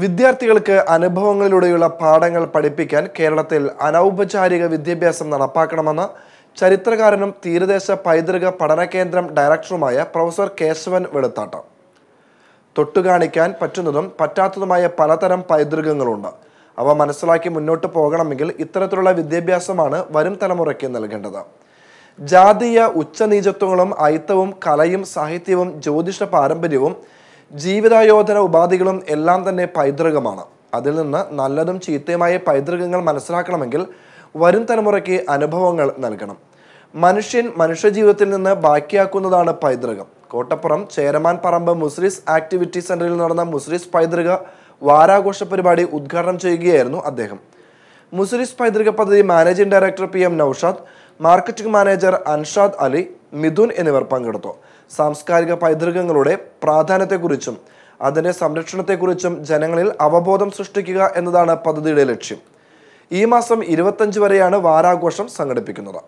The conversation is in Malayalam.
വിദ്യാർത്ഥികൾക്ക് അനുഭവങ്ങളിലൂടെയുള്ള പാഠങ്ങൾ പഠിപ്പിക്കാൻ കേരളത്തിൽ അനൗപചാരിക വിദ്യാഭ്യാസം നടപ്പാക്കണമെന്ന് ചരിത്രകാരനും തീരദേശ പൈതൃക പഠന കേന്ദ്രം ഡയറക്ടറുമായ പ്രൊഫസർ കേശവൻ വെളുത്താട്ടം തൊട്ടുകാണിക്കാൻ പറ്റുന്നതും പറ്റാത്തതുമായ പലതരം പൈതൃകങ്ങളുണ്ട് അവ മനസ്സിലാക്കി മുന്നോട്ട് പോകണമെങ്കിൽ ഇത്തരത്തിലുള്ള വിദ്യാഭ്യാസമാണ് വരും തലമുറയ്ക്ക് നൽകേണ്ടത് ജാതീയ ഉച്ചനീചത്വങ്ങളും അയിത്തവും കലയും സാഹിത്യവും ജ്യോതിഷ പാരമ്പര്യവും ജീവിതായോധന ഉപാധികളും എല്ലാം തന്നെ പൈതൃകമാണ് അതിൽ നിന്ന് നല്ലതും ചീത്തയുമായ പൈതൃകങ്ങൾ മനസ്സിലാക്കണമെങ്കിൽ വരും തലമുറയ്ക്ക് അനുഭവങ്ങൾ നൽകണം മനുഷ്യൻ മനുഷ്യജീവിതത്തിൽ നിന്ന് ബാക്കിയാക്കുന്നതാണ് പൈതൃകം കോട്ടപ്പുറം ചേരമാൻ പറമ്പ് മുസ്ലിസ് ആക്ടിവിറ്റി സെന്ററിൽ നടന്ന മുസ്ലിസ് പൈതൃക വാരാഘോഷ പരിപാടി ഉദ്ഘാടനം ചെയ്യുകയായിരുന്നു അദ്ദേഹം മുസ്ലിസ് പൈതൃക പദ്ധതി managing director P M Naushad marketing manager Anshad Ali Mithun എന്നിവർ പങ്കെടുത്തു സാംസ്കാരിക പൈതൃകങ്ങളുടെ പ്രാധാന്യത്തെക്കുറിച്ചും അതിൻ്റെ സംരക്ഷണത്തെക്കുറിച്ചും ജനങ്ങളിൽ അവബോധം സൃഷ്ടിക്കുക എന്നതാണ് പദ്ധതിയുടെ ലക്ഷ്യം ഈ മാസം ഇരുപത്തഞ്ച് വരെയാണ് വാരാഘോഷം സംഘടിപ്പിക്കുന്നത്